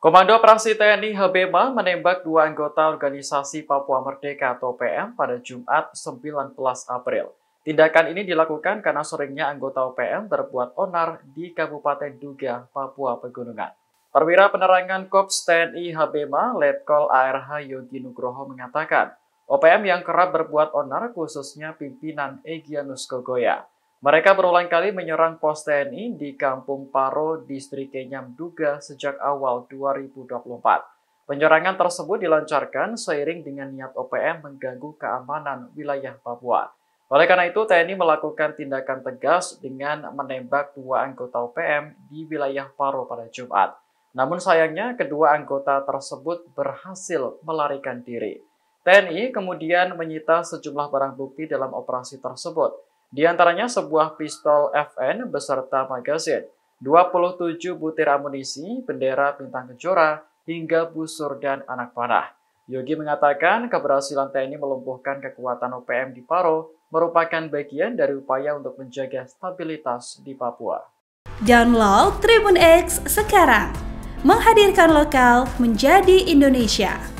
Komando Operasi TNI Habema menembak dua anggota organisasi Papua Merdeka atau PM pada Jumat 19 April. Tindakan ini dilakukan karena seringnya anggota OPM berbuat onar di Kabupaten Duga, Papua Pegunungan. Perwira penerangan Kops TNI Habema, Letkol ARH Yogi Nugroho mengatakan, OPM yang kerap berbuat onar khususnya pimpinan Egyanus Kogoya. Mereka berulang kali menyerang pos TNI di Kampung Paro, Distrik Kenyam Duga sejak awal 2024. Penyerangan tersebut dilancarkan seiring dengan niat OPM mengganggu keamanan wilayah Papua. Oleh karena itu, TNI melakukan tindakan tegas dengan menembak dua anggota OPM di wilayah Paro pada Jumat. Namun sayangnya, kedua anggota tersebut berhasil melarikan diri. TNI kemudian menyita sejumlah barang bukti dalam operasi tersebut di antaranya sebuah pistol FN beserta puluh 27 butir amunisi, bendera bintang kejora, hingga busur dan anak panah. Yogi mengatakan keberhasilan TNI melumpuhkan kekuatan OPM di Paro merupakan bagian dari upaya untuk menjaga stabilitas di Papua. Download Tribun X sekarang, menghadirkan lokal menjadi Indonesia.